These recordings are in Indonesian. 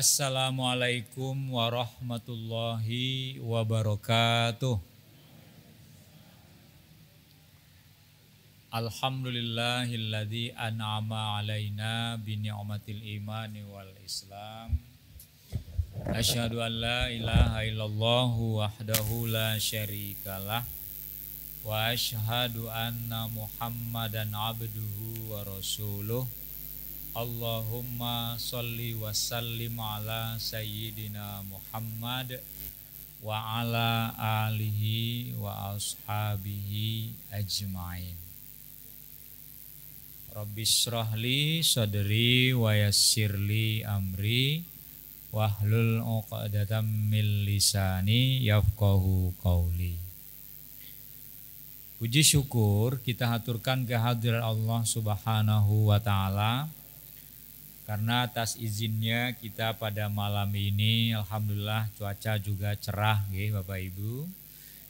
Assalamualaikum warahmatullahi wabarakatuh. Alhamdulillahilladzi an'ama alaina bi ni'matil imani wal islam. Asyhadu an la ilaha illallah wahdahu la syarikalah wa asyhadu anna Muhammadan abduhu wa rasuluhu. Allahumma salli wa sallim ala sayyidina Muhammad wa ala alihi wa ashabihi ajmain. Rabbi syrahli sadri wa yassirli amri wahlul uqadatam min lisani yafqahu qawli. Puji syukur kita haturkan kehadiran Allah Subhanahu wa taala karena atas izinnya kita pada malam ini alhamdulillah cuaca juga cerah nggih Bapak Ibu.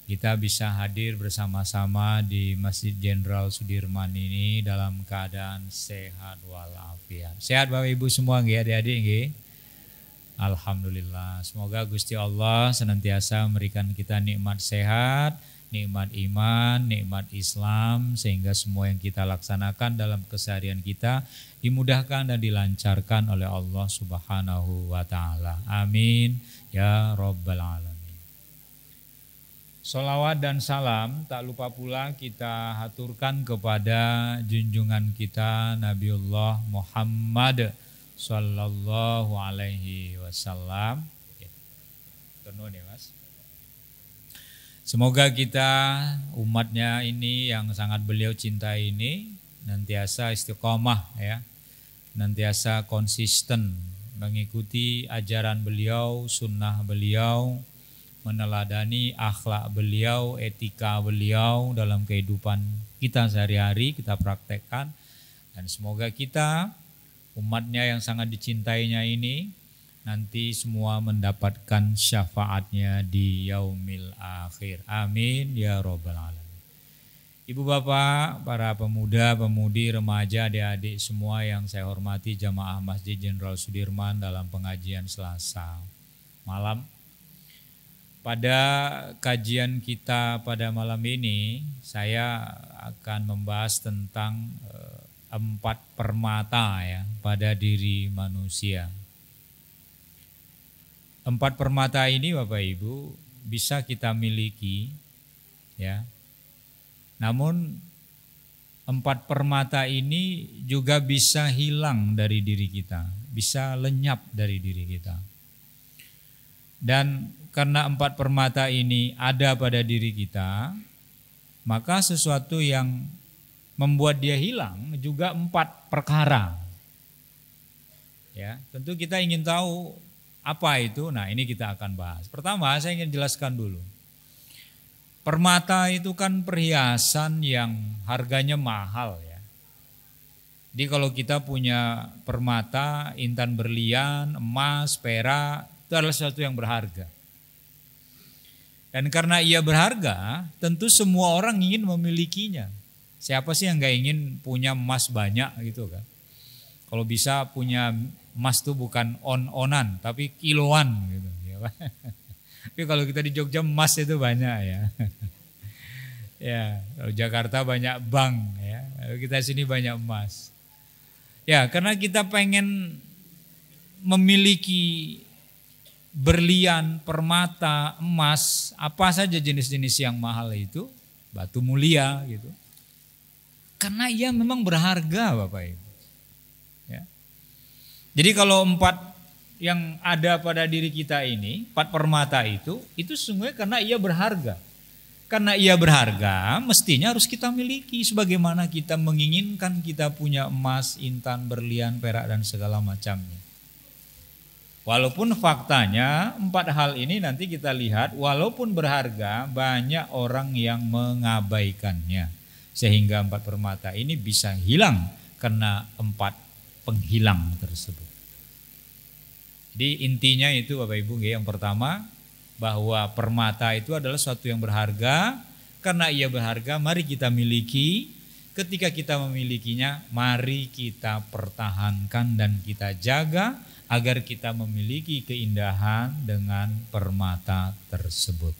Kita bisa hadir bersama-sama di Masjid Jenderal Sudirman ini dalam keadaan sehat walafiat. Sehat Bapak Ibu semua nggih adik-adik nggih. Alhamdulillah. Semoga Gusti Allah senantiasa memberikan kita nikmat sehat nikmat iman, nikmat Islam, sehingga semua yang kita laksanakan dalam keseharian kita dimudahkan dan dilancarkan oleh Allah Subhanahu wa Ta'ala. Amin ya Rabbal 'Alamin. Salawat dan salam tak lupa pula kita haturkan kepada junjungan kita Nabiullah Muhammad Sallallahu Alaihi Wasallam. Ya. Tenun ya mas. Semoga kita umatnya ini yang sangat beliau cintai ini nantiasa istiqomah ya. Nantiasa konsisten mengikuti ajaran beliau, sunnah beliau, meneladani akhlak beliau, etika beliau dalam kehidupan kita sehari-hari, kita praktekkan. Dan semoga kita umatnya yang sangat dicintainya ini nanti semua mendapatkan syafaatnya di yaumil akhir. Amin ya robbal alamin. Ibu bapak, para pemuda, pemudi, remaja, adik-adik semua yang saya hormati jamaah Masjid Jenderal Sudirman dalam pengajian Selasa malam. Pada kajian kita pada malam ini, saya akan membahas tentang eh, empat permata ya pada diri manusia Empat permata ini Bapak Ibu bisa kita miliki ya. Namun empat permata ini juga bisa hilang dari diri kita, bisa lenyap dari diri kita. Dan karena empat permata ini ada pada diri kita, maka sesuatu yang membuat dia hilang juga empat perkara. Ya, tentu kita ingin tahu apa itu? Nah ini kita akan bahas. Pertama saya ingin jelaskan dulu. Permata itu kan perhiasan yang harganya mahal ya. Jadi kalau kita punya permata, intan berlian, emas, perak, itu adalah sesuatu yang berharga. Dan karena ia berharga, tentu semua orang ingin memilikinya. Siapa sih yang nggak ingin punya emas banyak gitu kan? Kalau bisa punya emas tuh bukan on-onan tapi kiloan gitu ya. Tapi kalau kita di Jogja emas itu banyak ya. ya, kalau Jakarta banyak bank ya. Kalau kita sini banyak emas. Ya, karena kita pengen memiliki berlian, permata, emas, apa saja jenis-jenis yang mahal itu, batu mulia gitu. Karena ia memang berharga Bapak Ibu. Jadi kalau empat yang ada pada diri kita ini, empat permata itu, itu semuanya karena ia berharga. Karena ia berharga, mestinya harus kita miliki sebagaimana kita menginginkan kita punya emas, intan, berlian, perak dan segala macamnya. Walaupun faktanya empat hal ini nanti kita lihat walaupun berharga banyak orang yang mengabaikannya. Sehingga empat permata ini bisa hilang karena empat penghilang tersebut. Jadi intinya itu Bapak Ibu yang pertama bahwa permata itu adalah suatu yang berharga karena ia berharga mari kita miliki ketika kita memilikinya mari kita pertahankan dan kita jaga agar kita memiliki keindahan dengan permata tersebut.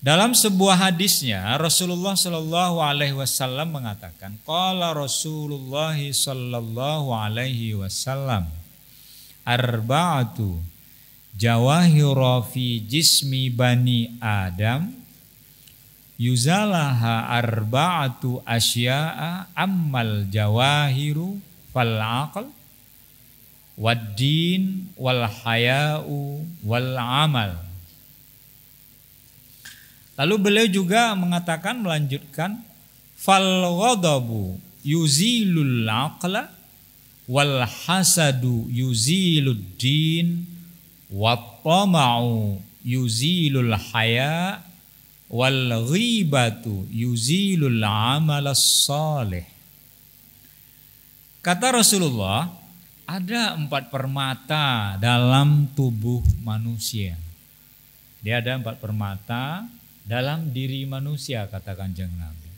Dalam sebuah hadisnya Rasulullah Shallallahu Alaihi Wasallam mengatakan, "Kala Rasulullah Shallallahu Alaihi Wasallam, arbaatu jawahir fi jismi bani Adam, yuzalaha arbaatu asya'a ammal jawahiru fal aql wad din wal haya'u wal amal." Lalu beliau juga mengatakan melanjutkan fal ghadabu yuzilul aqla wal hasadu yuzilud din wat tama'u yuzilul haya wal ghibatu yuzilul amal salih Kata Rasulullah, ada empat permata dalam tubuh manusia. Dia ada empat permata dalam diri manusia kata Kanjeng Nabi.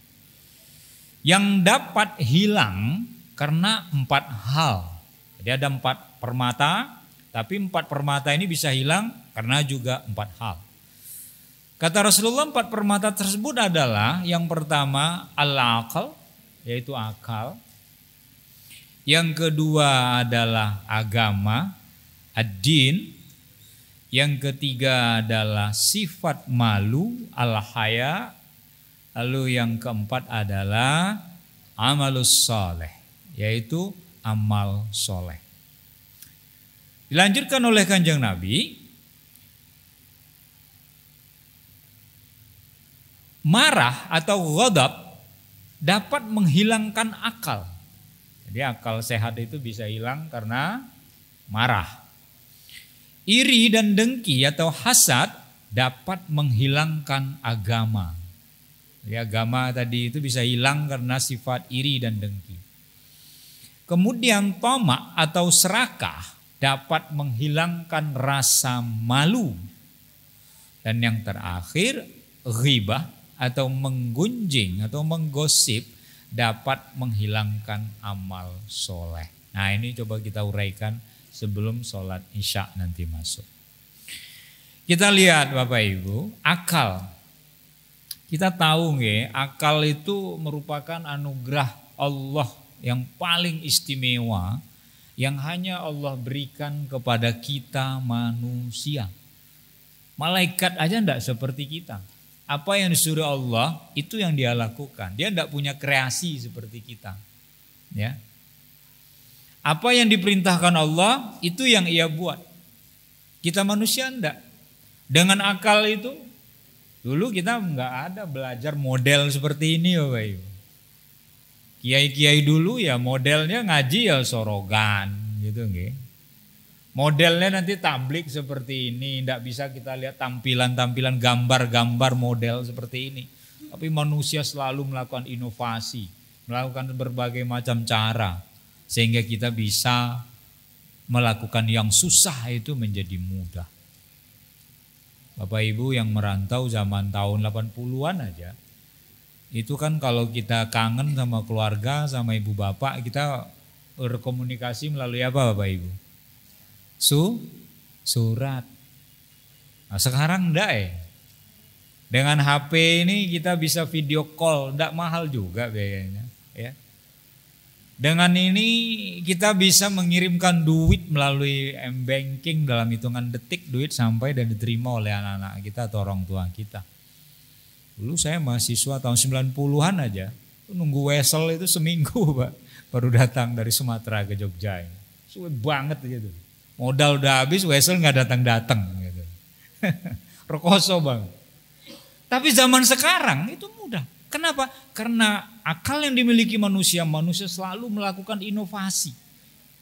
Yang dapat hilang karena empat hal. Jadi ada empat permata, tapi empat permata ini bisa hilang karena juga empat hal. Kata Rasulullah empat permata tersebut adalah yang pertama al-akal yaitu akal. Yang kedua adalah agama, ad-din yang ketiga adalah sifat malu al-haya. Lalu yang keempat adalah amalus soleh, yaitu amal soleh. Dilanjutkan oleh kanjeng Nabi, marah atau godap dapat menghilangkan akal. Jadi akal sehat itu bisa hilang karena marah. Iri dan dengki atau hasad dapat menghilangkan agama. Jadi ya, agama tadi itu bisa hilang karena sifat iri dan dengki. Kemudian tomak atau serakah dapat menghilangkan rasa malu. Dan yang terakhir ghibah atau menggunjing atau menggosip dapat menghilangkan amal soleh. Nah ini coba kita uraikan sebelum sholat isya nanti masuk. Kita lihat Bapak Ibu, akal. Kita tahu nggih, akal itu merupakan anugerah Allah yang paling istimewa yang hanya Allah berikan kepada kita manusia. Malaikat aja ndak seperti kita. Apa yang disuruh Allah itu yang dia lakukan. Dia ndak punya kreasi seperti kita. Ya, apa yang diperintahkan Allah itu yang ia buat. Kita manusia enggak. Dengan akal itu dulu kita enggak ada belajar model seperti ini ya Bapak Ibu. Kiai-kiai dulu ya modelnya ngaji ya sorogan gitu nggih. Modelnya nanti tablik seperti ini, tidak bisa kita lihat tampilan-tampilan gambar-gambar model seperti ini. Tapi manusia selalu melakukan inovasi, melakukan berbagai macam cara sehingga kita bisa melakukan yang susah itu menjadi mudah. Bapak Ibu yang merantau zaman tahun 80-an aja, itu kan kalau kita kangen sama keluarga, sama ibu bapak, kita berkomunikasi melalui apa Bapak Ibu? Su, surat. Nah, sekarang enggak ya. Eh? Dengan HP ini kita bisa video call, enggak mahal juga biayanya. Ya. Dengan ini kita bisa mengirimkan duit melalui m-banking dalam hitungan detik duit sampai dan diterima oleh anak-anak kita atau orang tua kita. Dulu saya mahasiswa tahun 90-an aja, nunggu wesel itu seminggu Pak, baru datang dari Sumatera ke Jogja. Sulit banget gitu. Modal udah habis, wesel nggak datang-datang gitu. Rokoso bang. Tapi zaman sekarang itu mudah. Kenapa? Karena akal yang dimiliki manusia, manusia selalu melakukan inovasi.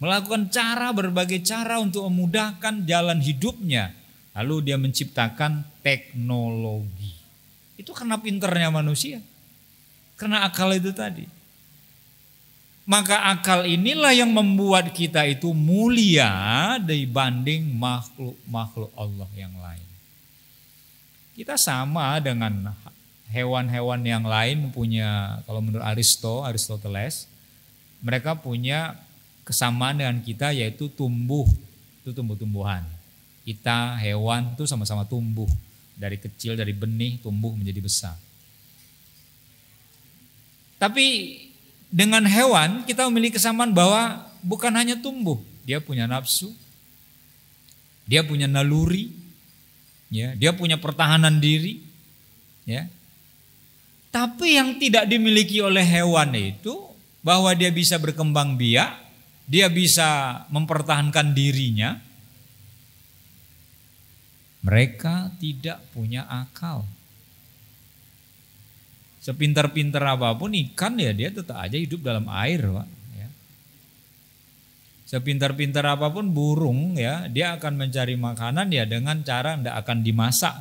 Melakukan cara, berbagai cara untuk memudahkan jalan hidupnya. Lalu dia menciptakan teknologi. Itu karena pinternya manusia. Karena akal itu tadi. Maka akal inilah yang membuat kita itu mulia dibanding makhluk-makhluk Allah yang lain. Kita sama dengan hewan-hewan yang lain punya kalau menurut Aristo, Aristoteles, mereka punya kesamaan dengan kita yaitu tumbuh, itu tumbuh-tumbuhan. Kita hewan itu sama-sama tumbuh dari kecil dari benih tumbuh menjadi besar. Tapi dengan hewan kita memiliki kesamaan bahwa bukan hanya tumbuh, dia punya nafsu, dia punya naluri, ya, dia punya pertahanan diri, ya. Tapi yang tidak dimiliki oleh hewan itu bahwa dia bisa berkembang biak, dia bisa mempertahankan dirinya. Mereka tidak punya akal. Sepintar-pintar apapun ikan ya dia tetap aja hidup dalam air, Pak. Ya. pintar apapun burung ya dia akan mencari makanan ya dengan cara tidak akan dimasak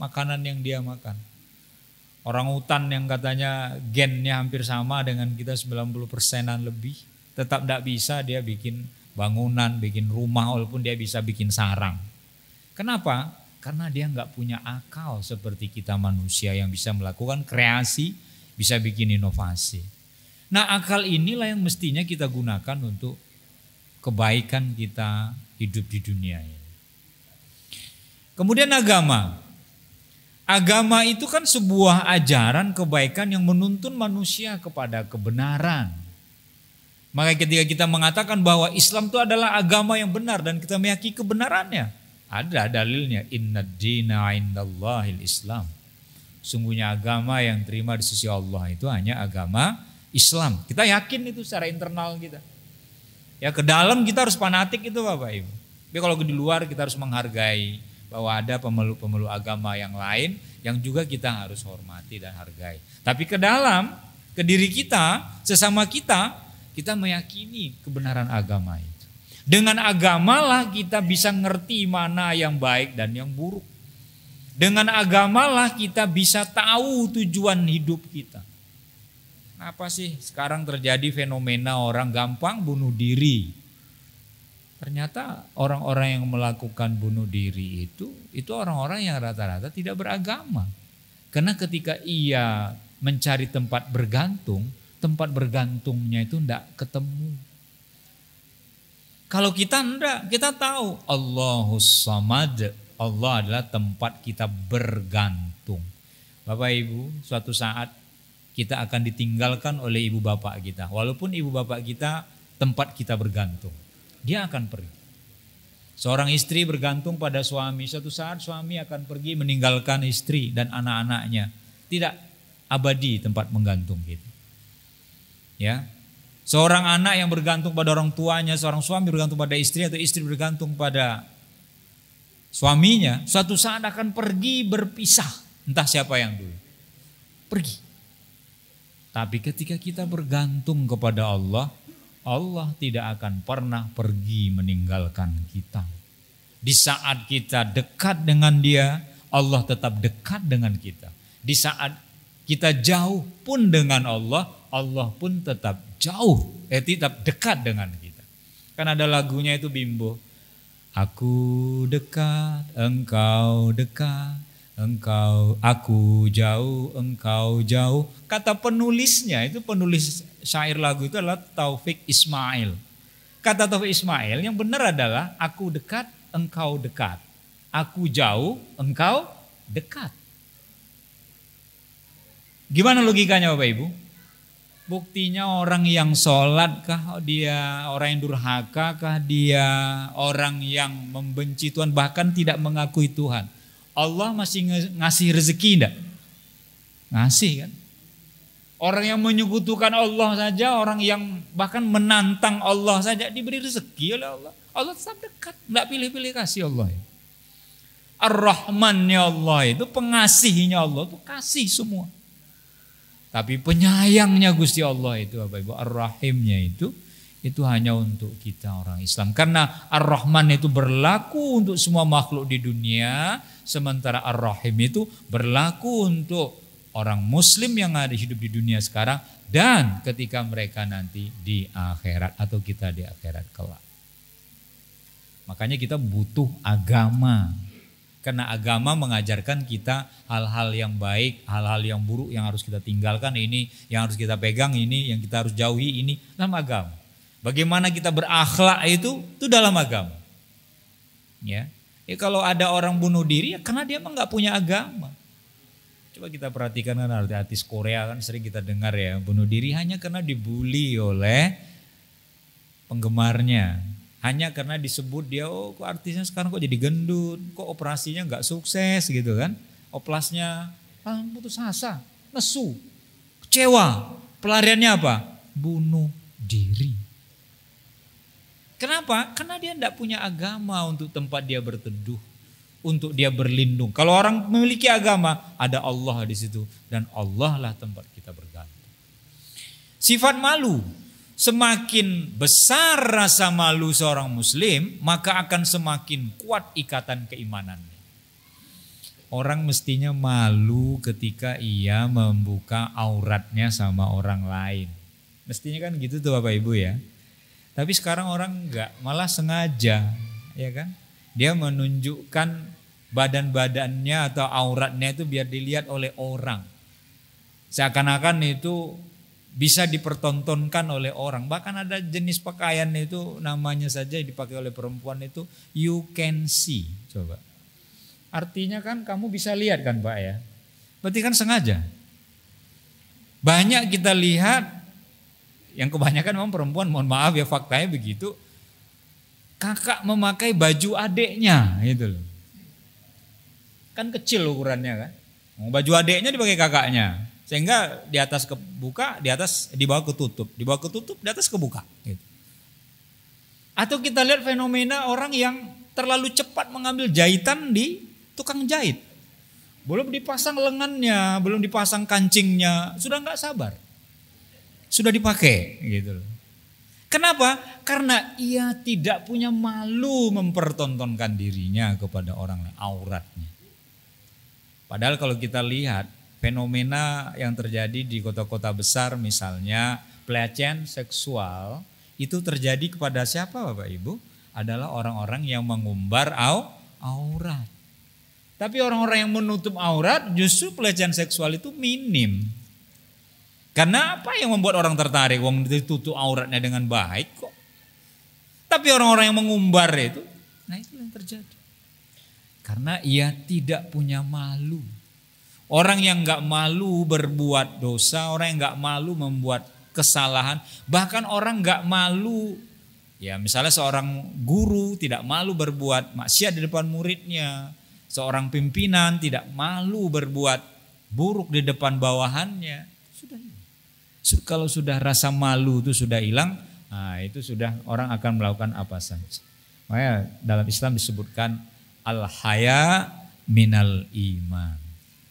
makanan yang dia makan Orang hutan yang katanya gennya hampir sama dengan kita 90 persenan lebih. Tetap tidak bisa dia bikin bangunan, bikin rumah walaupun dia bisa bikin sarang. Kenapa? Karena dia nggak punya akal seperti kita manusia yang bisa melakukan kreasi, bisa bikin inovasi. Nah akal inilah yang mestinya kita gunakan untuk kebaikan kita hidup di dunia ini. Kemudian agama. Agama itu kan sebuah ajaran kebaikan yang menuntun manusia kepada kebenaran. Maka ketika kita mengatakan bahwa Islam itu adalah agama yang benar dan kita meyakini kebenarannya, ada dalilnya. Inna dina indallahil Islam. Sungguhnya agama yang terima di sisi Allah itu hanya agama Islam. Kita yakin itu secara internal kita. Ya ke dalam kita harus fanatik itu Bapak Ibu. Tapi kalau di luar kita harus menghargai bahwa ada pemeluk-pemeluk agama yang lain yang juga kita harus hormati dan hargai. Tapi ke dalam, ke diri kita, sesama kita, kita meyakini kebenaran agama itu. Dengan agamalah kita bisa ngerti mana yang baik dan yang buruk. Dengan agamalah kita bisa tahu tujuan hidup kita. Apa sih sekarang terjadi fenomena orang gampang bunuh diri Ternyata orang-orang yang melakukan bunuh diri itu, itu orang-orang yang rata-rata tidak beragama. Karena ketika ia mencari tempat bergantung, tempat bergantungnya itu tidak ketemu. Kalau kita enggak, kita tahu Allahus Samad, Allah adalah tempat kita bergantung. Bapak Ibu, suatu saat kita akan ditinggalkan oleh ibu bapak kita. Walaupun ibu bapak kita tempat kita bergantung dia akan pergi. Seorang istri bergantung pada suami, Suatu saat suami akan pergi meninggalkan istri dan anak-anaknya. Tidak abadi tempat menggantung gitu. Ya. Seorang anak yang bergantung pada orang tuanya, seorang suami bergantung pada istri atau istri bergantung pada suaminya, suatu saat akan pergi berpisah, entah siapa yang dulu. Pergi. Tapi ketika kita bergantung kepada Allah, Allah tidak akan pernah pergi meninggalkan kita. Di saat kita dekat dengan Dia, Allah tetap dekat dengan kita. Di saat kita jauh pun dengan Allah, Allah pun tetap jauh, eh tetap dekat dengan kita. Kan ada lagunya itu Bimbo. Aku dekat, engkau dekat, engkau aku jauh engkau jauh kata penulisnya itu penulis syair lagu itu adalah Taufik Ismail kata Taufik Ismail yang benar adalah aku dekat engkau dekat aku jauh engkau dekat gimana logikanya Bapak Ibu buktinya orang yang sholat kah dia orang yang durhaka kah dia orang yang membenci Tuhan bahkan tidak mengakui Tuhan Allah masih ngasih rezeki enggak? Ngasih kan? Orang yang menyekutukan Allah saja, orang yang bahkan menantang Allah saja diberi rezeki oleh Allah. Allah tetap dekat, nggak pilih-pilih kasih Allah. ar rahman ya Allah itu pengasihnya Allah itu kasih semua. Tapi penyayangnya Gusti Allah itu Bapak Ibu, Ar-Rahimnya itu itu hanya untuk kita orang Islam. Karena Ar-Rahman itu berlaku untuk semua makhluk di dunia, Sementara Ar-Rahim itu berlaku untuk orang muslim yang ada hidup di dunia sekarang dan ketika mereka nanti di akhirat atau kita di akhirat kelak. Makanya kita butuh agama. Karena agama mengajarkan kita hal-hal yang baik, hal-hal yang buruk yang harus kita tinggalkan ini, yang harus kita pegang ini, yang kita harus jauhi ini dalam agama. Bagaimana kita berakhlak itu itu dalam agama. Ya. Ya kalau ada orang bunuh diri ya karena dia emang nggak punya agama. Coba kita perhatikan kan artis Korea kan sering kita dengar ya bunuh diri hanya karena dibully oleh penggemarnya. Hanya karena disebut dia oh kok artisnya sekarang kok jadi gendut, kok operasinya nggak sukses gitu kan. Oplasnya ah, putus asa, nesu, kecewa. Pelariannya apa? Bunuh diri. Kenapa? Karena dia tidak punya agama untuk tempat dia berteduh, untuk dia berlindung. Kalau orang memiliki agama, ada Allah di situ dan Allah lah tempat kita bergantung. Sifat malu, semakin besar rasa malu seorang muslim, maka akan semakin kuat ikatan keimanannya. Orang mestinya malu ketika ia membuka auratnya sama orang lain. Mestinya kan gitu tuh Bapak Ibu ya. Tapi sekarang orang enggak, malah sengaja, ya kan? Dia menunjukkan badan-badannya atau auratnya itu biar dilihat oleh orang. Seakan-akan itu bisa dipertontonkan oleh orang. Bahkan ada jenis pakaian itu namanya saja dipakai oleh perempuan itu you can see. Coba. Artinya kan kamu bisa lihat kan Pak ya. Berarti kan sengaja. Banyak kita lihat yang kebanyakan memang perempuan mohon maaf ya faktanya begitu kakak memakai baju adeknya gitu loh kan kecil ukurannya kan baju adeknya dipakai kakaknya sehingga di atas kebuka di atas di bawah ketutup di bawah ketutup di atas kebuka gitu. atau kita lihat fenomena orang yang terlalu cepat mengambil jahitan di tukang jahit belum dipasang lengannya belum dipasang kancingnya sudah nggak sabar sudah dipakai gitu Kenapa? Karena ia tidak punya malu mempertontonkan dirinya kepada orang lain, auratnya. Padahal kalau kita lihat fenomena yang terjadi di kota-kota besar misalnya pelecehan seksual itu terjadi kepada siapa Bapak Ibu? Adalah orang-orang yang mengumbar au aurat. Tapi orang-orang yang menutup aurat justru pelecehan seksual itu minim. Karena apa yang membuat orang tertarik? Wong ditutup auratnya dengan baik kok. Tapi orang-orang yang mengumbar itu, nah itu yang terjadi. Karena ia tidak punya malu. Orang yang nggak malu berbuat dosa, orang yang nggak malu membuat kesalahan, bahkan orang nggak malu Ya, misalnya seorang guru tidak malu berbuat maksiat di depan muridnya, seorang pimpinan tidak malu berbuat buruk di depan bawahannya. Sudah. Kalau sudah rasa malu itu sudah hilang, nah itu sudah orang akan melakukan apa saja. Makanya dalam Islam disebutkan al-haya minal iman.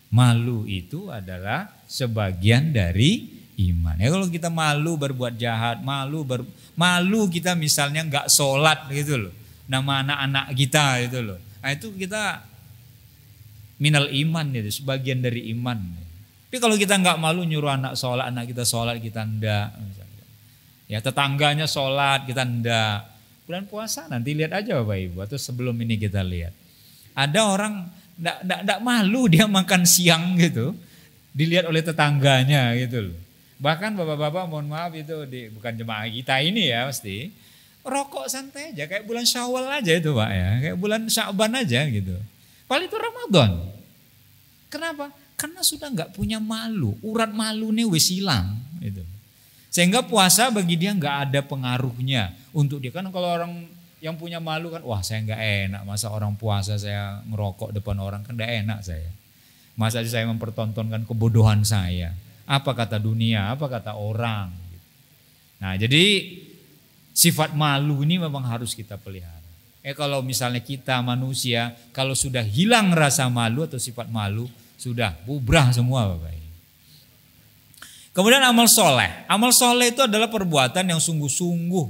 Malu itu adalah sebagian dari iman. Ya kalau kita malu berbuat jahat, malu ber, malu kita misalnya nggak sholat gitu loh, nama anak-anak kita gitu loh. Nah itu kita minal iman itu sebagian dari iman. Tapi kalau kita nggak malu nyuruh anak sholat, anak kita sholat kita ndak. Ya tetangganya sholat kita ndak. Bulan puasa nanti lihat aja bapak ibu atau sebelum ini kita lihat. Ada orang ndak ndak ndak malu dia makan siang gitu, dilihat oleh tetangganya gitu loh. Bahkan bapak-bapak mohon maaf itu di, bukan jemaah kita ini ya pasti. Rokok santai aja kayak bulan Syawal aja itu Pak ya, kayak bulan Sya'ban aja gitu. Paling itu Ramadan. Kenapa? Karena sudah nggak punya malu, urat malu nih wes hilang. Gitu. Sehingga puasa bagi dia nggak ada pengaruhnya untuk dia. Kan kalau orang yang punya malu kan, wah saya nggak enak masa orang puasa saya ngerokok depan orang kan nggak enak saya. Masa saya mempertontonkan kebodohan saya. Apa kata dunia, apa kata orang. Nah jadi sifat malu ini memang harus kita pelihara. Eh kalau misalnya kita manusia, kalau sudah hilang rasa malu atau sifat malu, sudah bubrah semua Bapak Ibu. Kemudian amal soleh. Amal soleh itu adalah perbuatan yang sungguh-sungguh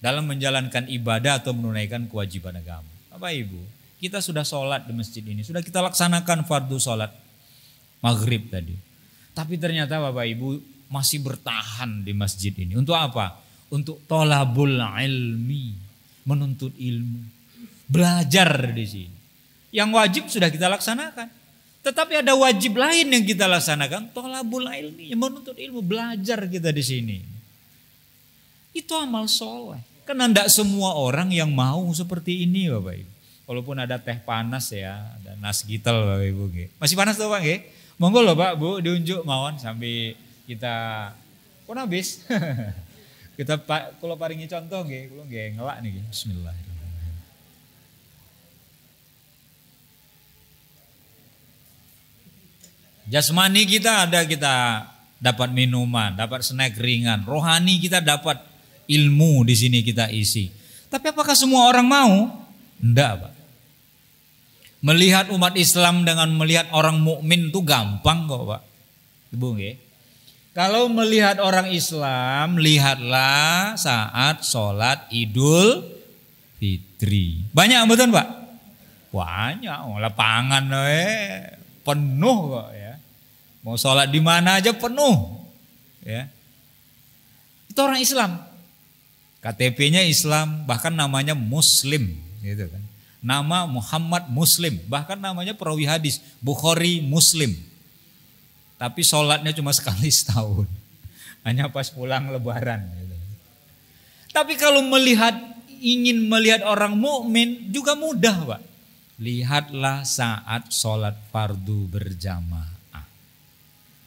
dalam menjalankan ibadah atau menunaikan kewajiban agama. Bapak Ibu, kita sudah sholat di masjid ini. Sudah kita laksanakan fardu sholat maghrib tadi. Tapi ternyata Bapak Ibu masih bertahan di masjid ini. Untuk apa? Untuk tolabul ilmi. Menuntut ilmu. Belajar di sini. Yang wajib sudah kita laksanakan. Tetapi ada wajib lain yang kita laksanakan. Tolabul ilmi, menuntut ilmu, belajar kita di sini. Itu amal soleh. Karena tidak semua orang yang mau seperti ini Bapak Ibu. Walaupun ada teh panas ya, ada nas gitel Bapak Ibu. Masih panas tuh Pak? Monggo loh Pak Bu, diunjuk mawon sampai kita pun habis. kita pak, kalau paringi contoh nggih, kula ngelak nih. Bismillahirrahmanirrahim. Jasmani kita ada kita dapat minuman, dapat snack ringan. Rohani kita dapat ilmu di sini kita isi. Tapi apakah semua orang mau? Enggak, Pak. Melihat umat Islam dengan melihat orang mukmin itu gampang kok, Pak. Ibu nggih. Kalau melihat orang Islam, lihatlah saat sholat Idul Fitri. Banyak betul, Pak? Banyak, lapangan eh penuh kok ya. Mau sholat di mana aja penuh. Ya. Itu orang Islam. KTP-nya Islam, bahkan namanya Muslim, gitu kan. Nama Muhammad Muslim, bahkan namanya perawi hadis Bukhari Muslim. Tapi sholatnya cuma sekali setahun, hanya pas pulang Lebaran. Gitu. Tapi kalau melihat ingin melihat orang mukmin juga mudah, pak. Lihatlah saat sholat fardu berjamaah.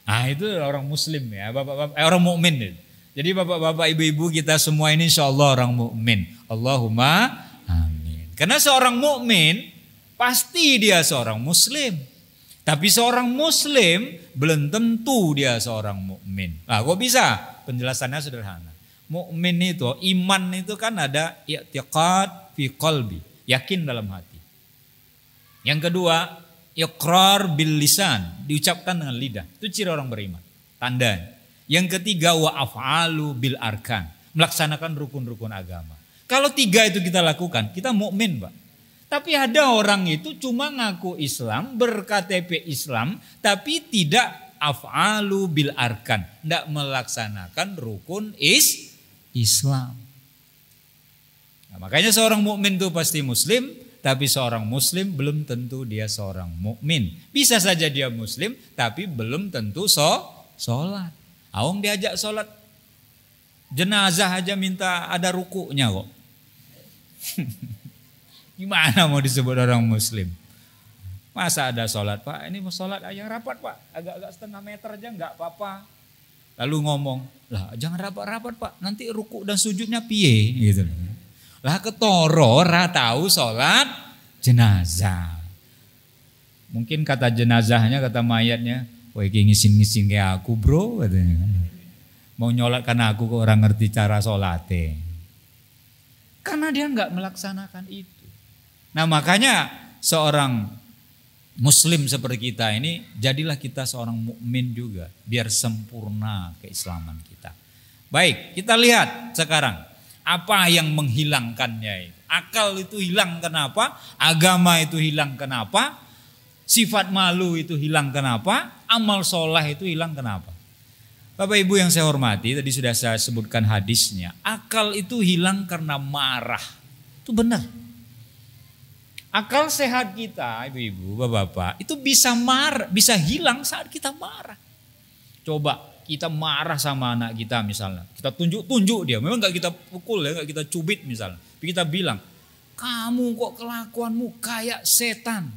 Ah itu orang muslim ya, bapak-bapak eh, orang mukmin. Jadi bapak-bapak, ibu-ibu kita semua ini insya Allah orang mukmin. Allahumma amin. Karena seorang mukmin pasti dia seorang muslim. Tapi seorang muslim belum tentu dia seorang mukmin. Ah kok bisa? Penjelasannya sederhana. Mukmin itu iman itu kan ada i'tiqad fi qalbi, yakin dalam hati. Yang kedua, Iqrar bil lisan, diucapkan dengan lidah. Itu ciri orang beriman, tanda. Yang ketiga wa af'alu bil arkan, melaksanakan rukun-rukun agama. Kalau tiga itu kita lakukan, kita mukmin, Pak. Tapi ada orang itu cuma ngaku Islam, berktp Islam, tapi tidak af'alu bil arkan, tidak melaksanakan rukun is Islam. Nah, makanya seorang mukmin itu pasti muslim, tapi seorang muslim belum tentu dia seorang mukmin. Bisa saja dia muslim tapi belum tentu so solat. Aung diajak solat jenazah aja minta ada rukunya kok. Gimana mau disebut orang muslim? Masa ada sholat pak? Ini mau sholat aja rapat pak. Agak-agak setengah meter aja nggak apa-apa. Lalu ngomong, lah jangan rapat-rapat pak. Nanti ruku dan sujudnya piye gitu. Lah ketoro ora tahu sholat jenazah. Mungkin kata jenazahnya, kata mayatnya, wah ini ngisin-ngisin kayak aku bro katanya. Kan. Mau nyolatkan aku ke orang ngerti cara sholatnya. Karena dia nggak melaksanakan itu. Nah makanya seorang muslim seperti kita ini jadilah kita seorang mukmin juga biar sempurna keislaman kita. Baik, kita lihat sekarang apa yang menghilangkannya itu. Akal itu hilang kenapa? Agama itu hilang kenapa? Sifat malu itu hilang kenapa? Amal soleh itu hilang kenapa? Bapak Ibu yang saya hormati, tadi sudah saya sebutkan hadisnya. Akal itu hilang karena marah. Itu benar. Akal sehat kita, Ibu-ibu, Bapak-bapak, itu bisa marah, bisa hilang saat kita marah. Coba kita marah sama anak kita misalnya, kita tunjuk-tunjuk dia, memang nggak kita pukul ya, nggak kita cubit misalnya, tapi kita bilang, kamu kok kelakuanmu kayak setan,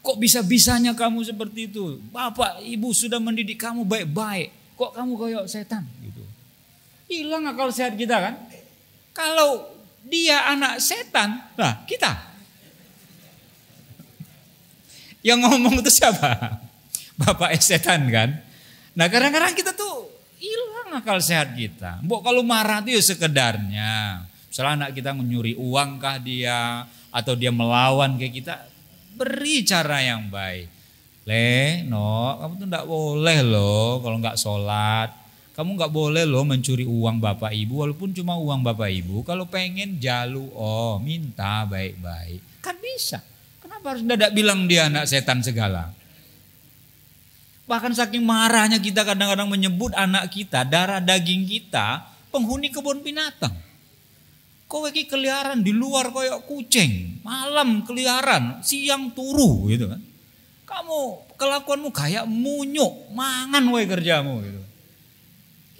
kok bisa-bisanya kamu seperti itu, bapak ibu sudah mendidik kamu baik-baik, kok kamu kayak setan gitu, hilang akal sehat kita kan, kalau dia anak setan, nah kita yang ngomong itu siapa? Bapak setan kan? Nah kadang-kadang kita tuh hilang akal sehat kita. Mbok kalau marah tuh ya sekedarnya. Misalnya anak kita menyuri uang kah dia atau dia melawan kayak kita, beri cara yang baik. Le, no, kamu tuh ndak boleh loh kalau nggak sholat. Kamu nggak boleh loh mencuri uang bapak ibu walaupun cuma uang bapak ibu. Kalau pengen jalu, oh minta baik-baik. Kan bisa. Kenapa harus dadak bilang dia anak setan segala? Bahkan saking marahnya kita kadang-kadang menyebut anak kita, darah daging kita, penghuni kebun binatang. Kowe ki keliaran di luar koyok kucing, malam keliaran, siang turu gitu kan. Kamu kelakuanmu kayak munyuk, mangan kowe kerjamu gitu.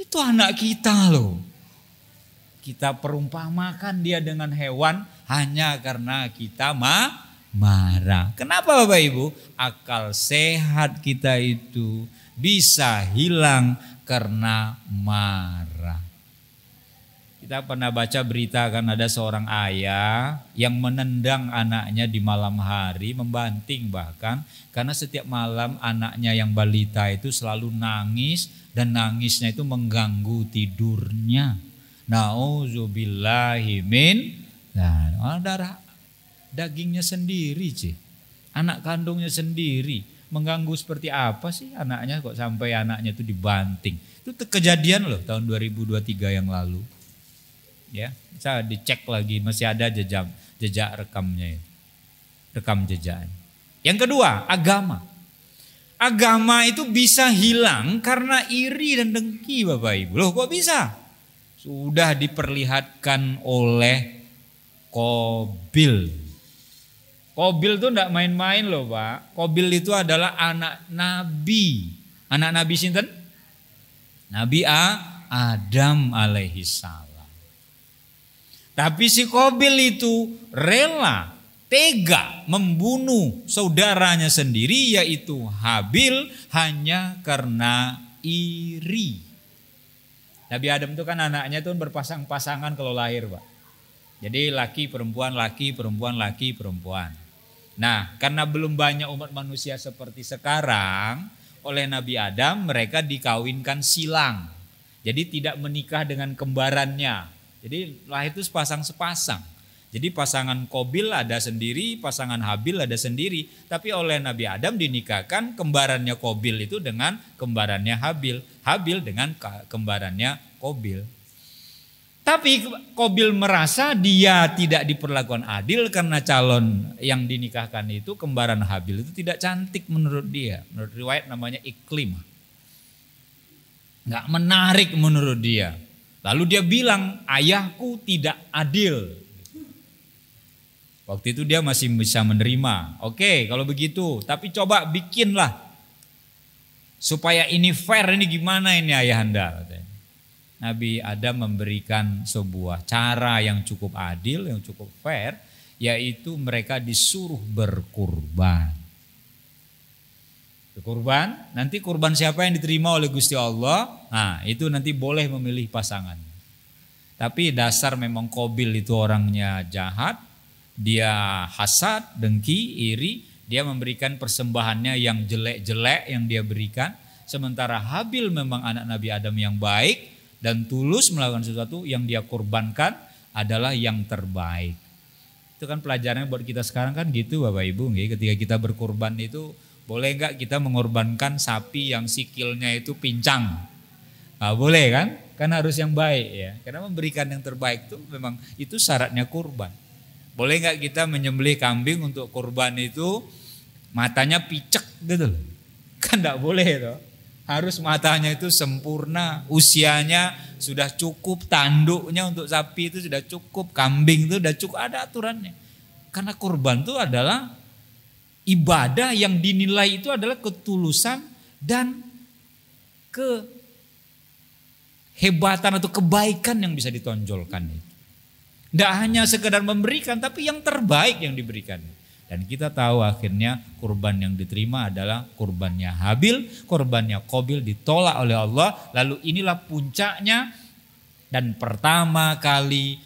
Itu anak kita loh. Kita perumpamakan dia dengan hewan hanya karena kita mah marah. Kenapa Bapak Ibu? Akal sehat kita itu bisa hilang karena marah. Kita pernah baca berita kan ada seorang ayah yang menendang anaknya di malam hari, membanting bahkan karena setiap malam anaknya yang balita itu selalu nangis dan nangisnya itu mengganggu tidurnya. Nauzubillahimin Nah, darah dagingnya sendiri sih anak kandungnya sendiri mengganggu seperti apa sih anaknya kok sampai anaknya itu dibanting itu kejadian loh tahun 2023 yang lalu ya saya dicek lagi masih ada jejak jejak rekamnya ya. rekam jejaknya yang kedua agama agama itu bisa hilang karena iri dan dengki Bapak Ibu loh kok bisa sudah diperlihatkan oleh Kobil Kobil itu tidak main-main loh Pak. Kobil itu adalah anak Nabi. Anak Nabi Sinten? Nabi A, Adam alaihi salam. Tapi si Kobil itu rela, tega membunuh saudaranya sendiri yaitu Habil hanya karena iri. Nabi Adam itu kan anaknya itu berpasang-pasangan kalau lahir Pak. Jadi laki perempuan, laki perempuan, laki perempuan. Nah, karena belum banyak umat manusia seperti sekarang, oleh Nabi Adam mereka dikawinkan silang. Jadi tidak menikah dengan kembarannya. Jadi lahir itu sepasang-sepasang. Jadi pasangan Kobil ada sendiri, pasangan Habil ada sendiri. Tapi oleh Nabi Adam dinikahkan kembarannya Kobil itu dengan kembarannya Habil. Habil dengan kembarannya Kobil. Tapi Kobil merasa dia tidak diperlakukan adil karena calon yang dinikahkan itu kembaran Habil itu tidak cantik menurut dia. Menurut riwayat namanya iklim. Nggak menarik menurut dia. Lalu dia bilang ayahku tidak adil. Waktu itu dia masih bisa menerima. Oke kalau begitu tapi coba bikinlah. Supaya ini fair ini gimana ini ayah anda katanya. Nabi Adam memberikan sebuah cara yang cukup adil, yang cukup fair, yaitu mereka disuruh berkurban. Berkurban, nanti kurban siapa yang diterima oleh Gusti Allah, nah itu nanti boleh memilih pasangan. Tapi dasar memang Kobil itu orangnya jahat, dia hasad, dengki, iri, dia memberikan persembahannya yang jelek-jelek yang dia berikan. Sementara Habil memang anak Nabi Adam yang baik, dan tulus melakukan sesuatu yang dia korbankan adalah yang terbaik. Itu kan pelajarannya buat kita sekarang kan gitu Bapak Ibu. Ya. Ketika kita berkorban itu boleh nggak kita mengorbankan sapi yang sikilnya itu pincang? Nah, boleh kan? Kan harus yang baik ya. Karena memberikan yang terbaik itu memang itu syaratnya kurban. Boleh nggak kita menyembelih kambing untuk kurban itu matanya picek gitu loh. Kan gak boleh itu harus matanya itu sempurna, usianya sudah cukup, tanduknya untuk sapi itu sudah cukup, kambing itu sudah cukup, ada aturannya. Karena kurban itu adalah ibadah yang dinilai itu adalah ketulusan dan kehebatan atau kebaikan yang bisa ditonjolkan. Tidak hanya sekedar memberikan, tapi yang terbaik yang diberikan. Dan kita tahu akhirnya kurban yang diterima adalah kurbannya Habil, kurbannya Kobil ditolak oleh Allah. Lalu inilah puncaknya dan pertama kali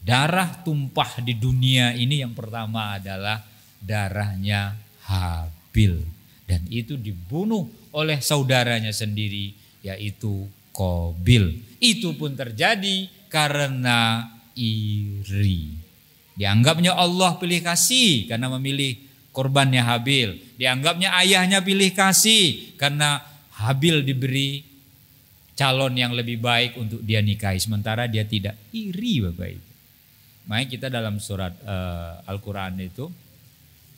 darah tumpah di dunia ini yang pertama adalah darahnya Habil. Dan itu dibunuh oleh saudaranya sendiri yaitu Kobil. Itu pun terjadi karena iri. Dianggapnya Allah pilih kasih karena memilih korbannya Habil. Dianggapnya ayahnya pilih kasih karena Habil diberi calon yang lebih baik untuk dia nikahi. Sementara dia tidak iri Bapak Ibu. Makanya kita dalam surat uh, Al-Quran itu.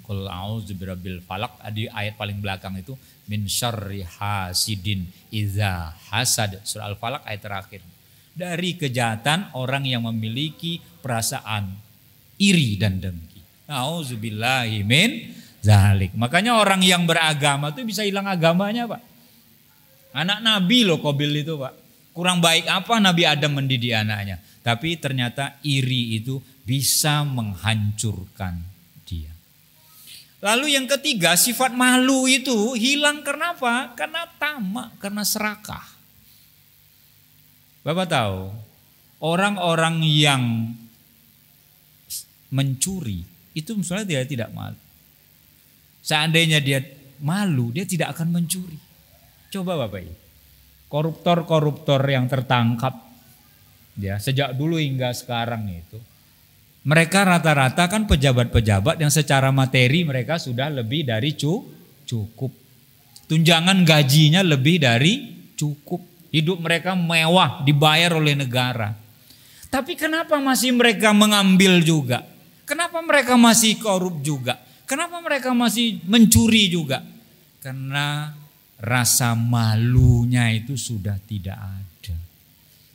Kul a'udzubirabil falak di ayat paling belakang itu. Min syarri hasidin iza hasad. Surah Al-Falak ayat terakhir. Dari kejahatan orang yang memiliki perasaan iri dan dengki. Nauzubillahi min zalik. Makanya orang yang beragama itu bisa hilang agamanya, Pak. Anak Nabi loh Kobil itu, Pak. Kurang baik apa Nabi Adam mendidik anaknya. Tapi ternyata iri itu bisa menghancurkan dia. Lalu yang ketiga, sifat malu itu hilang karena apa? Karena tamak, karena serakah. Bapak tahu, orang-orang yang mencuri itu misalnya dia tidak malu. Seandainya dia malu, dia tidak akan mencuri. Coba Bapak Ibu. Koruptor-koruptor yang tertangkap ya sejak dulu hingga sekarang itu mereka rata-rata kan pejabat-pejabat yang secara materi mereka sudah lebih dari cu cukup. Tunjangan gajinya lebih dari cukup. Hidup mereka mewah dibayar oleh negara. Tapi kenapa masih mereka mengambil juga? Kenapa mereka masih korup juga? Kenapa mereka masih mencuri juga? Karena rasa malunya itu sudah tidak ada.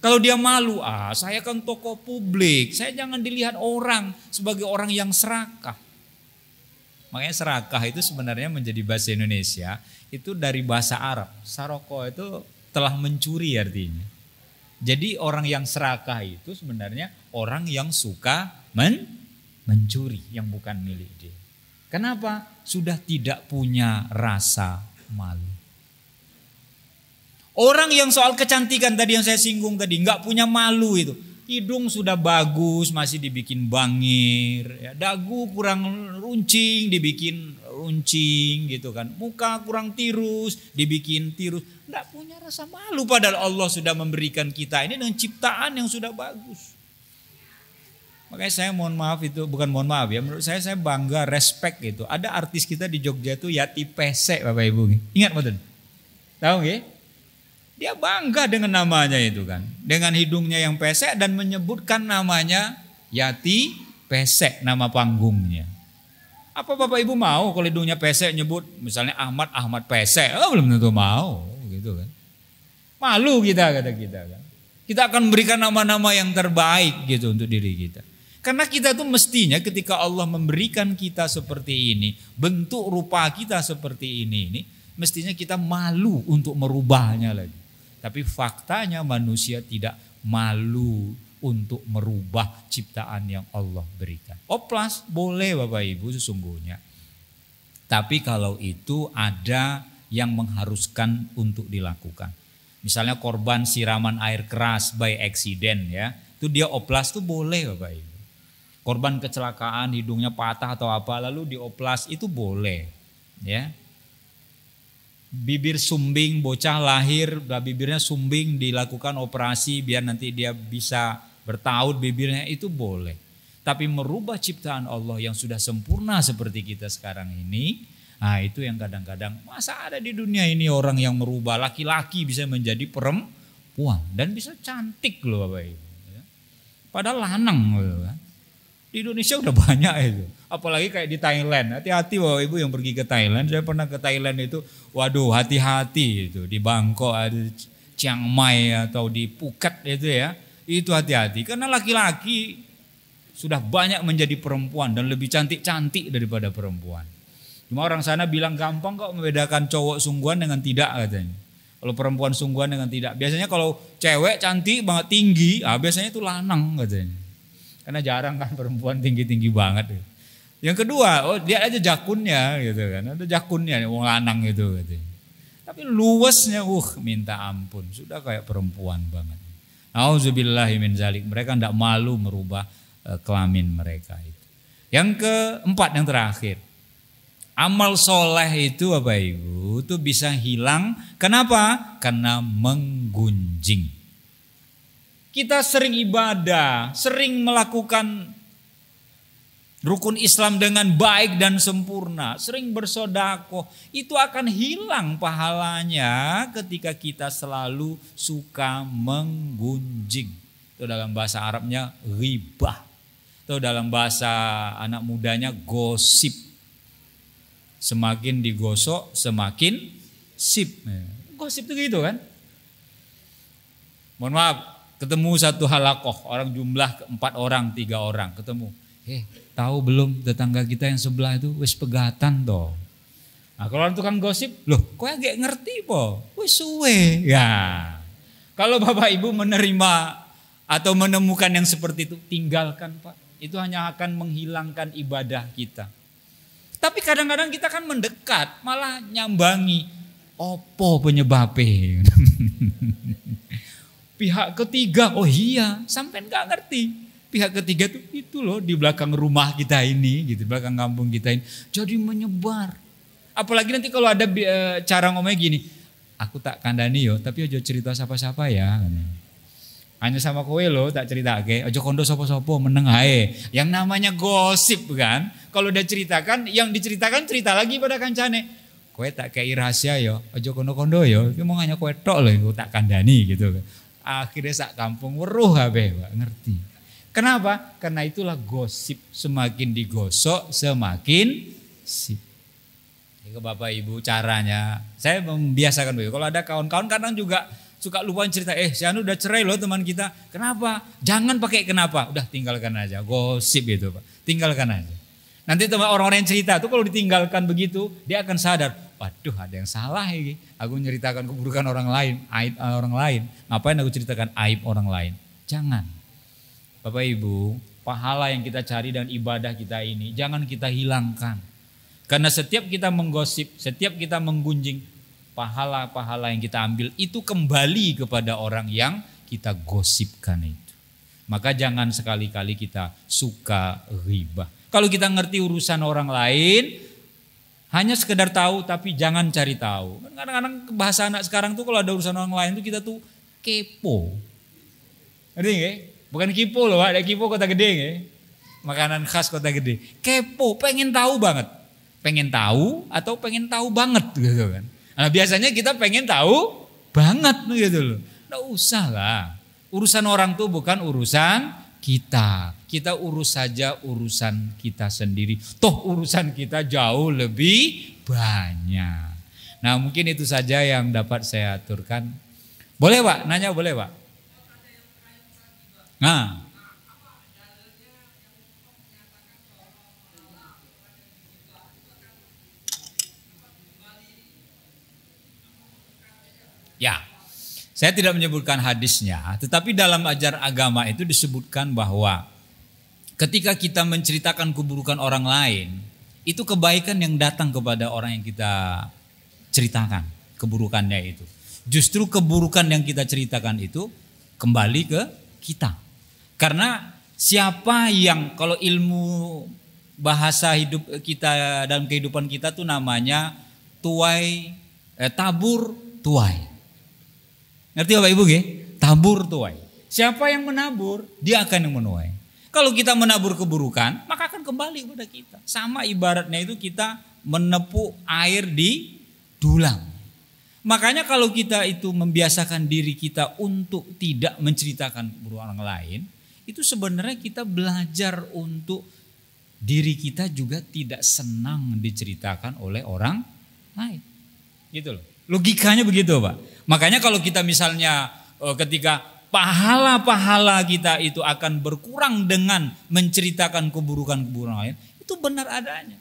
Kalau dia malu, ah saya kan tokoh publik, saya jangan dilihat orang sebagai orang yang serakah. Makanya serakah itu sebenarnya menjadi bahasa Indonesia itu dari bahasa Arab. Saroko itu telah mencuri artinya. Jadi orang yang serakah itu sebenarnya orang yang suka men mencuri yang bukan milik dia. Kenapa? Sudah tidak punya rasa malu. Orang yang soal kecantikan tadi yang saya singgung tadi nggak punya malu itu. Hidung sudah bagus masih dibikin bangir, ya, dagu kurang runcing dibikin runcing gitu kan. Muka kurang tirus dibikin tirus. Nggak punya rasa malu padahal Allah sudah memberikan kita ini dengan ciptaan yang sudah bagus. Makanya saya mohon maaf itu bukan mohon maaf ya, menurut saya saya bangga, respect gitu. Ada artis kita di Jogja itu Yati Pesek Bapak Ibu. Ingat betul? Tahu nggih? Dia bangga dengan namanya itu kan. Dengan hidungnya yang pesek dan menyebutkan namanya Yati Pesek nama panggungnya. Apa Bapak Ibu mau kalau hidungnya pesek nyebut misalnya Ahmad Ahmad Pesek? Oh, belum tentu mau gitu kan. Malu kita kata kita kan. Kita akan memberikan nama-nama yang terbaik gitu untuk diri kita. Karena kita tuh mestinya ketika Allah memberikan kita seperti ini, bentuk rupa kita seperti ini, ini mestinya kita malu untuk merubahnya lagi. Tapi faktanya manusia tidak malu untuk merubah ciptaan yang Allah berikan. Oplas boleh Bapak Ibu sesungguhnya. Tapi kalau itu ada yang mengharuskan untuk dilakukan. Misalnya korban siraman air keras by accident ya. Itu dia oplas tuh boleh Bapak Ibu korban kecelakaan hidungnya patah atau apa lalu dioplas itu boleh ya bibir sumbing bocah lahir bibirnya sumbing dilakukan operasi biar nanti dia bisa bertaut bibirnya itu boleh tapi merubah ciptaan Allah yang sudah sempurna seperti kita sekarang ini nah itu yang kadang-kadang masa ada di dunia ini orang yang merubah laki-laki bisa menjadi perempuan dan bisa cantik loh Bapak Ibu ya. padahal lanang loh kan di Indonesia udah banyak itu. Apalagi kayak di Thailand. Hati-hati bahwa ibu yang pergi ke Thailand. Saya pernah ke Thailand itu, waduh hati-hati itu. Di Bangkok ada Chiang Mai atau di Phuket itu ya. Itu hati-hati. Karena laki-laki sudah banyak menjadi perempuan dan lebih cantik-cantik daripada perempuan. Cuma orang sana bilang gampang kok membedakan cowok sungguhan dengan tidak katanya. Kalau perempuan sungguhan dengan tidak. Biasanya kalau cewek cantik banget tinggi, ah biasanya itu lanang katanya. Karena jarang kan perempuan tinggi-tinggi banget. Yang kedua, oh dia aja jakunnya gitu kan. Ada jakunnya wong lanang gitu gitu. Tapi luwesnya uh minta ampun, sudah kayak perempuan banget. Auzubillahi min zalik. Mereka tidak malu merubah eh, kelamin mereka itu. Yang keempat yang terakhir. Amal soleh itu apa Ibu itu bisa hilang. Kenapa? Karena menggunjing. Kita sering ibadah, sering melakukan rukun Islam dengan baik dan sempurna, sering bersodakoh, itu akan hilang pahalanya ketika kita selalu suka menggunjing. Itu dalam bahasa Arabnya ribah. Itu dalam bahasa anak mudanya gosip. Semakin digosok, semakin sip. Gosip itu gitu kan? Mohon maaf, ketemu satu halakoh orang jumlah empat orang tiga orang ketemu eh tahu belum tetangga kita yang sebelah itu wis pegatan toh nah kalau orang tukang gosip loh kok agak ngerti po wis suwe ya kalau bapak ibu menerima atau menemukan yang seperti itu tinggalkan pak itu hanya akan menghilangkan ibadah kita tapi kadang-kadang kita kan mendekat malah nyambangi opo penyebabnya pihak ketiga. Oh iya, sampai nggak ngerti pihak ketiga tuh itu loh di belakang rumah kita ini gitu belakang kampung kita ini jadi menyebar apalagi nanti kalau ada e, cara ngomongnya gini aku tak kandani yo tapi ojo cerita siapa-siapa ya hanya sama kowe loh tak cerita ke ojo kondo sopo-sopo meneng hae yang namanya gosip kan kalau udah ceritakan yang diceritakan cerita lagi pada kancane kowe tak kayak rahasia yo ojo kondo kondo yo itu mau hanya kowe tok lo, tak kandani gitu Akhirnya sak kampung weruh kabeh, Pak, ngerti. Kenapa? Karena itulah gosip semakin digosok semakin sip. ke Bapak Ibu caranya. Saya membiasakan begitu. Kalau ada kawan-kawan kadang juga suka lupa cerita, eh si Anu udah cerai loh teman kita. Kenapa? Jangan pakai kenapa. Udah tinggalkan aja. Gosip itu Pak. Tinggalkan aja. Nanti teman orang-orang yang cerita tuh kalau ditinggalkan begitu dia akan sadar waduh ada yang salah ini. Aku menceritakan keburukan orang lain, aib eh, orang lain. Ngapain aku ceritakan aib orang lain? Jangan. Bapak Ibu, pahala yang kita cari dan ibadah kita ini jangan kita hilangkan. Karena setiap kita menggosip, setiap kita menggunjing, pahala-pahala yang kita ambil itu kembali kepada orang yang kita gosipkan itu. Maka jangan sekali-kali kita suka riba. Kalau kita ngerti urusan orang lain, hanya sekedar tahu tapi jangan cari tahu. Kan kadang-kadang bahasa anak sekarang tuh kalau ada urusan orang lain tuh kita tuh kepo. Ngerti nggak? Bukan kipo loh, ada kipo kota gede nggak? Makanan khas kota gede. Kepo, pengen tahu banget. Pengen tahu atau pengen tahu banget gitu kan. Nah biasanya kita pengen tahu banget gitu loh. Nggak usah lah. Urusan orang tuh bukan urusan kita. Kita urus saja urusan kita sendiri. Toh urusan kita jauh lebih banyak. Nah mungkin itu saja yang dapat saya aturkan. Boleh pak, nanya boleh pak? Nah, Ya. Saya tidak menyebutkan hadisnya, tetapi dalam ajar agama itu disebutkan bahwa ketika kita menceritakan keburukan orang lain, itu kebaikan yang datang kepada orang yang kita ceritakan keburukannya itu. Justru keburukan yang kita ceritakan itu kembali ke kita. Karena siapa yang kalau ilmu bahasa hidup kita dalam kehidupan kita tuh namanya tuai eh, tabur tuai. Ngerti Bapak Ibu gak? Tabur tuai. Siapa yang menabur, dia akan yang menuai. Kalau kita menabur keburukan, maka akan kembali kepada kita. Sama ibaratnya itu kita menepuk air di dulang. Makanya kalau kita itu membiasakan diri kita untuk tidak menceritakan keburukan orang lain, itu sebenarnya kita belajar untuk diri kita juga tidak senang diceritakan oleh orang lain. Gitu loh. Logikanya begitu, Pak. Makanya kalau kita misalnya eh, ketika pahala-pahala kita itu akan berkurang dengan menceritakan keburukan-keburukan lain, itu benar adanya.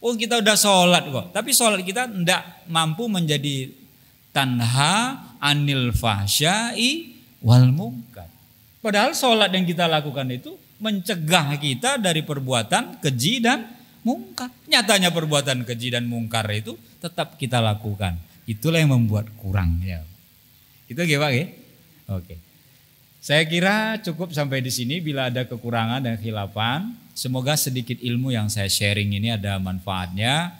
Oh kita udah sholat kok, tapi sholat kita tidak mampu menjadi tanha anil fahsyai wal mungkar. Padahal sholat yang kita lakukan itu mencegah kita dari perbuatan keji dan mungkar. Nyatanya perbuatan keji dan mungkar itu tetap kita lakukan. Itulah yang membuat kurang ya. Itu oke Pak ya? Oke. Saya kira cukup sampai di sini bila ada kekurangan dan khilafan. Semoga sedikit ilmu yang saya sharing ini ada manfaatnya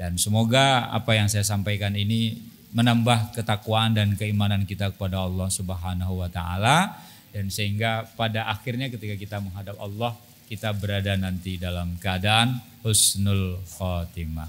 dan semoga apa yang saya sampaikan ini menambah ketakwaan dan keimanan kita kepada Allah Subhanahu wa taala dan sehingga pada akhirnya ketika kita menghadap Allah kita berada nanti dalam keadaan husnul khotimah.